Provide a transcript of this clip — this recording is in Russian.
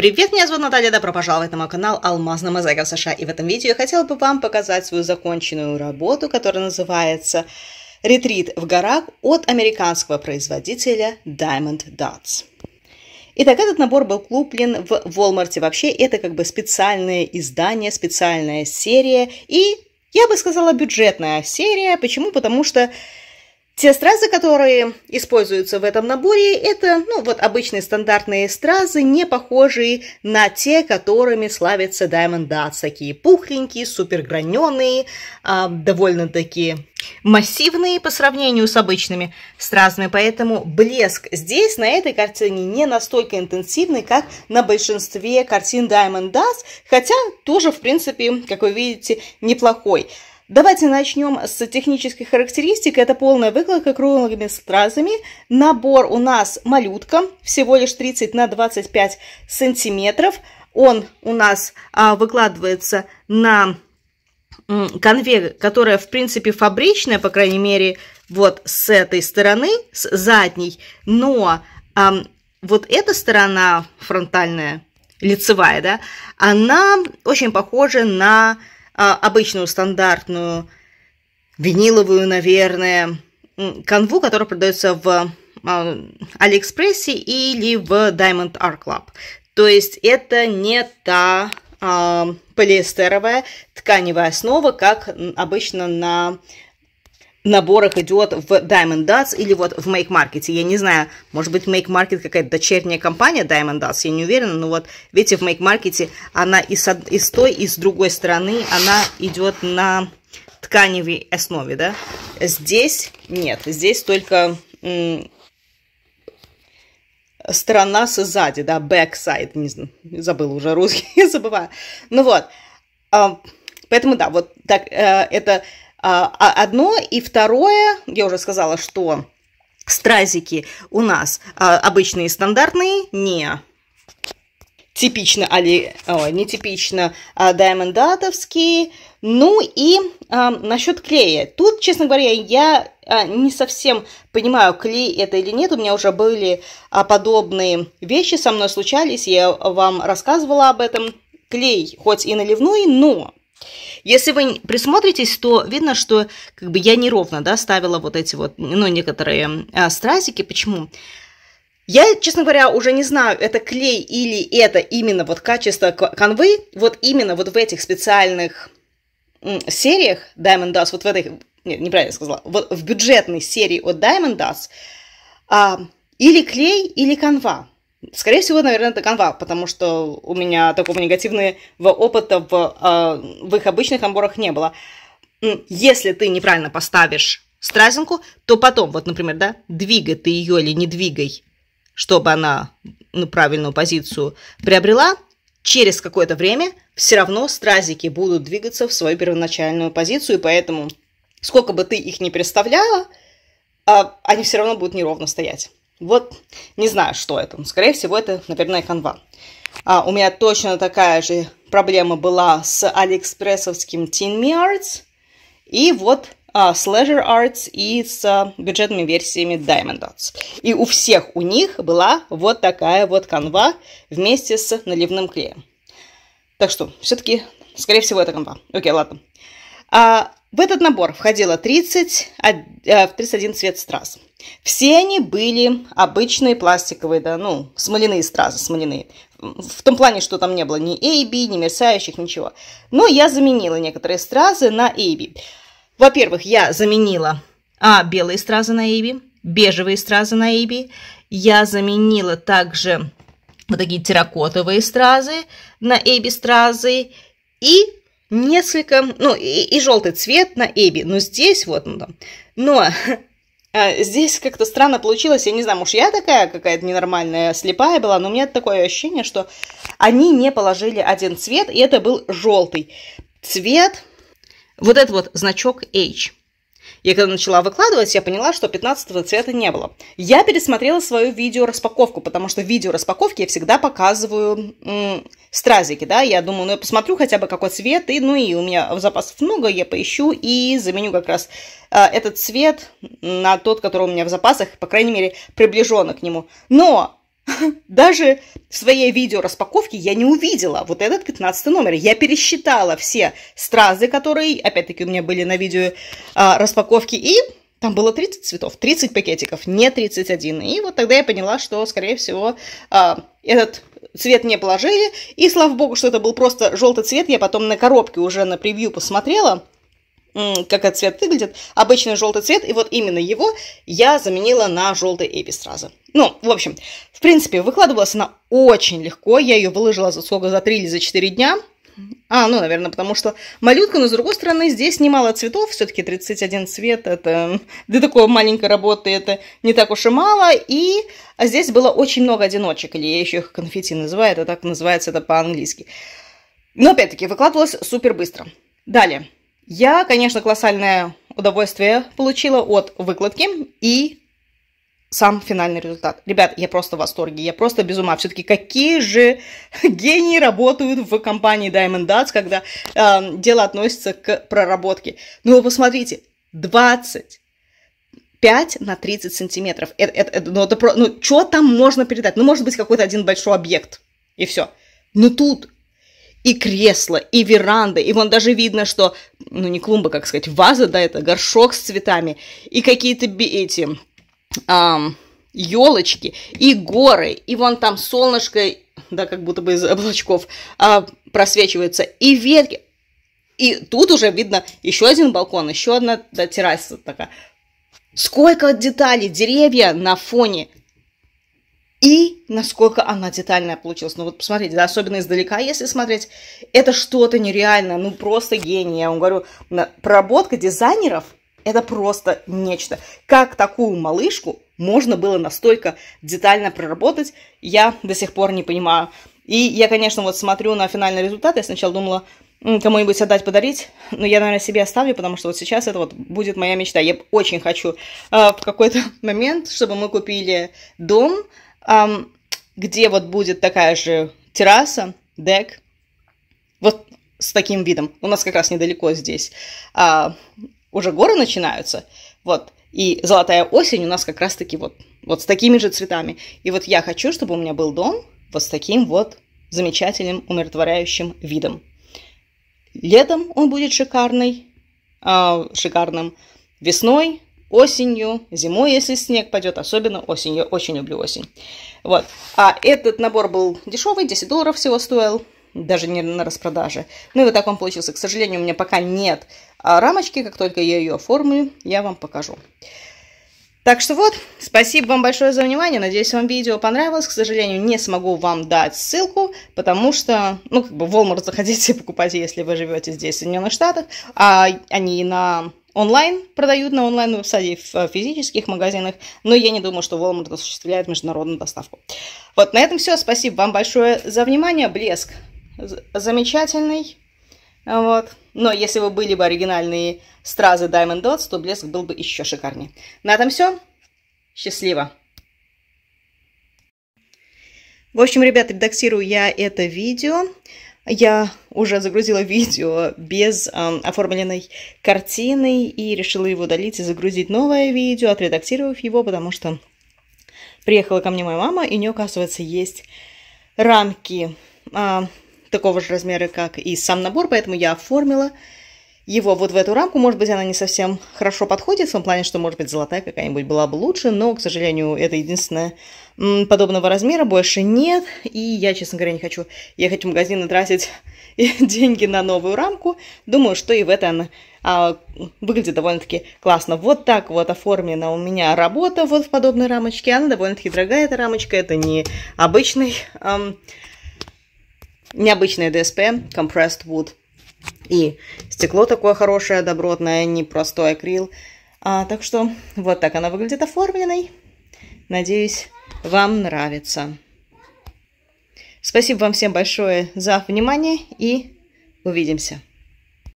Привет, меня зовут Наталья, добро пожаловать на мой канал «Алмаз на мозаика в США». И в этом видео я хотела бы вам показать свою законченную работу, которая называется «Ретрит в горах» от американского производителя Diamond Dots. Итак, этот набор был куплен в Walmart. Вообще, это как бы специальное издание, специальная серия и, я бы сказала, бюджетная серия. Почему? Потому что те стразы, которые используются в этом наборе, это ну, вот обычные стандартные стразы, не похожие на те, которыми славятся Diamond Dots. Такие пухленькие, суперграненые, э, а, довольно-таки массивные по сравнению с обычными стразами, поэтому блеск здесь, на этой картине, не настолько интенсивный, как на большинстве картин Diamond Dust, хотя тоже, в принципе, как вы видите, неплохой. Давайте начнем с технических характеристик. Это полная выкладка круглыми стразами. Набор у нас малютка, всего лишь 30 на 25 сантиметров. Он у нас а, выкладывается на конвейер, которая, в принципе, фабричная, по крайней мере, вот с этой стороны, с задней, но а, вот эта сторона фронтальная, лицевая, да, она очень похожа на а, обычную стандартную, виниловую, наверное, канву, которая продается в а, Алиэкспрессе или в Diamond Art Club. То есть это не та а, полиэстеровая тканевая основа, как обычно на наборах идет в Diamond Dots или вот в Make Market. Я не знаю, может быть, Make Market какая-то дочерняя компания Diamond Dots, я не уверена, но вот, видите, в Make Market она и с, и с той, и с другой стороны, она идет на тканевой основе, да. Здесь нет, здесь только сторона сзади, да, backside, не знаю, забыла уже русский, забываю. Ну вот, а, поэтому да, вот так, э, это а, а одно. И второе, я уже сказала, что стразики у нас а, обычные стандартные, не типично, али, о, нетипично а, даймондатовские. Ну и а, насчет клея. Тут, честно говоря, я а, не совсем понимаю, клей это или нет. У меня уже были а, подобные вещи со мной случались, я вам рассказывала об этом. Клей хоть и наливной, но если вы присмотритесь, то видно, что как бы я неровно да, ставила вот эти вот, ну, некоторые а, стразики. Почему? Я, честно говоря, уже не знаю, это клей или это именно вот качество конвы. вот именно вот в этих специальных сериях Diamond Dust, вот в этой, нет, неправильно сказала, вот в бюджетной серии от Diamond Dust, а, или клей, или канва. Скорее всего, наверное, это канва, потому что у меня такого негативного опыта в, а, в их обычных наборах не было. Если ты неправильно поставишь стразинку, то потом, вот, например, да, двигай ты ее или не двигай, чтобы она ну, правильную позицию приобрела, через какое-то время все равно стразики будут двигаться в свою первоначальную позицию, и поэтому сколько бы ты их ни переставляла, а, они все равно будут неровно стоять. Вот не знаю, что это. Скорее всего, это, наверное, канва. А, у меня точно такая же проблема была с алиэкспрессовским Teen Me Arts. И вот а, с Leisure Arts и с а, бюджетными версиями Diamond Arts. И у всех у них была вот такая вот канва вместе с наливным клеем. Так что, все-таки, скорее всего, это канва. Окей, ладно. А, в этот набор входило 30, 31 э, цвет страз. Все они были обычные пластиковые, да, ну, смоляные стразы, смоляные. В том плане, что там не было ни AB, ни мерцающих, ничего. Но я заменила некоторые стразы на AB. Во-первых, я заменила а, белые стразы на AB, бежевые стразы на AB. Я заменила также вот такие терракотовые стразы на AB стразы. И несколько, ну и, и желтый цвет на Эбби, но здесь вот, ну там, но а здесь как-то странно получилось, я не знаю, может, я такая какая-то ненормальная, слепая была, но у меня такое ощущение, что они не положили один цвет, и это был желтый цвет, вот этот вот значок H. Я когда начала выкладывать, я поняла, что 15 цвета не было. Я пересмотрела свою видеораспаковку, потому что в видеораспаковке я всегда показываю м- стразики, да, я думаю, ну я посмотрю хотя бы какой цвет, и ну и у меня запасов много, я поищу и заменю как раз э, этот цвет на тот, который у меня в запасах, по крайней мере, приближенно к нему. Но даже в своей видеораспаковке я не увидела вот этот 15 номер. Я пересчитала все стразы, которые, опять-таки, у меня были на видео а, распаковки, и там было 30 цветов, 30 пакетиков, не 31. И вот тогда я поняла, что, скорее всего, а, этот цвет не положили. И слава богу, что это был просто желтый цвет. Я потом на коробке уже на превью посмотрела – как этот цвет выглядит. Обычный желтый цвет, и вот именно его я заменила на желтый эпи сразу. Ну, в общем, в принципе, выкладывалась она очень легко. Я ее выложила за сколько, за 3 или за 4 дня. А, ну, наверное, потому что малютка, но с другой стороны, здесь немало цветов, все-таки 31 цвет, это для такой маленькой работы это не так уж и мало, и здесь было очень много одиночек, или я еще их конфетти называю, это так называется это по-английски. Но, опять-таки, выкладывалась супер быстро. Далее. Я, конечно, колоссальное удовольствие получила от выкладки и сам финальный результат. Ребят, я просто в восторге, я просто без ума. Все-таки какие же гении работают в компании Diamond Dots, когда э, дело относится к проработке. Ну вы посмотрите, 20 5 на 30 сантиметров. Это, это, это, ну, это, ну, что там можно передать? Ну, может быть, какой-то один большой объект, и все. Но тут и кресло, и веранда, и вон даже видно, что, ну не клумба, как сказать, ваза, да, это горшок с цветами, и какие-то эти эм, елочки, и горы, и вон там солнышко, да, как будто бы из облачков э, просвечивается, и ветки. И тут уже видно еще один балкон, еще одна да, терраса такая. Сколько деталей, деревья на фоне и насколько она детальная получилась. Ну вот посмотрите, да, особенно издалека, если смотреть, это что-то нереально, ну просто гений. Я вам говорю, проработка дизайнеров – это просто нечто. Как такую малышку можно было настолько детально проработать, я до сих пор не понимаю. И я, конечно, вот смотрю на финальный результат, я сначала думала, кому-нибудь отдать, подарить. Но я, наверное, себе оставлю, потому что вот сейчас это вот будет моя мечта. Я очень хочу э, в какой-то момент, чтобы мы купили дом, где вот будет такая же терраса, дек, вот с таким видом. У нас как раз недалеко здесь а, уже горы начинаются, вот, и золотая осень у нас как раз-таки вот, вот с такими же цветами. И вот я хочу, чтобы у меня был дом вот с таким вот замечательным, умиротворяющим видом. Летом он будет шикарный, э, шикарным, весной осенью, зимой, если снег пойдет, особенно осенью. очень люблю осень. Вот. А этот набор был дешевый, 10 долларов всего стоил, даже не на распродаже. Ну и вот так он получился. К сожалению, у меня пока нет а, рамочки. Как только я ее оформлю, я вам покажу. Так что вот, спасибо вам большое за внимание, надеюсь, вам видео понравилось. К сожалению, не смогу вам дать ссылку, потому что, ну, как бы в Walmart заходите и покупайте, если вы живете здесь, в Соединенных Штатах, а, они на онлайн продают на онлайн-веб-сайте в э, физических магазинах, но я не думаю, что Walmart осуществляет международную доставку. Вот на этом все. Спасибо вам большое за внимание. Блеск замечательный. Вот. Но если бы были бы оригинальные стразы Diamond Dots, то блеск был бы еще шикарнее. На этом все. Счастливо! В общем, ребята, редактирую я это видео. Я уже загрузила видео без эм, оформленной картины и решила его удалить и загрузить новое видео, отредактировав его, потому что приехала ко мне моя мама, и у нее, оказывается, есть рамки э, такого же размера, как и сам набор, поэтому я оформила его вот в эту рамку. Может быть, она не совсем хорошо подходит, в том плане, что, может быть, золотая какая-нибудь была бы лучше, но, к сожалению, это единственная подобного размера, больше нет. И я, честно говоря, не хочу ехать в магазин и тратить деньги на новую рамку. Думаю, что и в это она а, выглядит довольно-таки классно. Вот так вот оформлена у меня работа вот в подобной рамочке. Она довольно-таки дорогая, эта рамочка. Это не обычный... Эм, необычный DSP Compressed Wood и стекло такое хорошее, добротное, не простой акрил. А, так что вот так она выглядит оформленной. Надеюсь, вам нравится. Спасибо вам всем большое за внимание и увидимся.